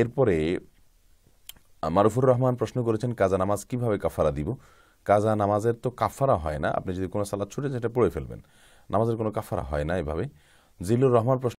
এরপরে মারুফুর রহমান প্রশ্ন করেছেন কাজা নামাজ কিভাবে কাফারা দিব কাজা নামাজের তো কাফারা হয় না আপনি যদি কোনো সালাদ ছুটে সেটা পড়ে ফেলবেন নামাজের কোনো কাফারা হয় না এভাবে জিলুর রহমান প্রশ্ন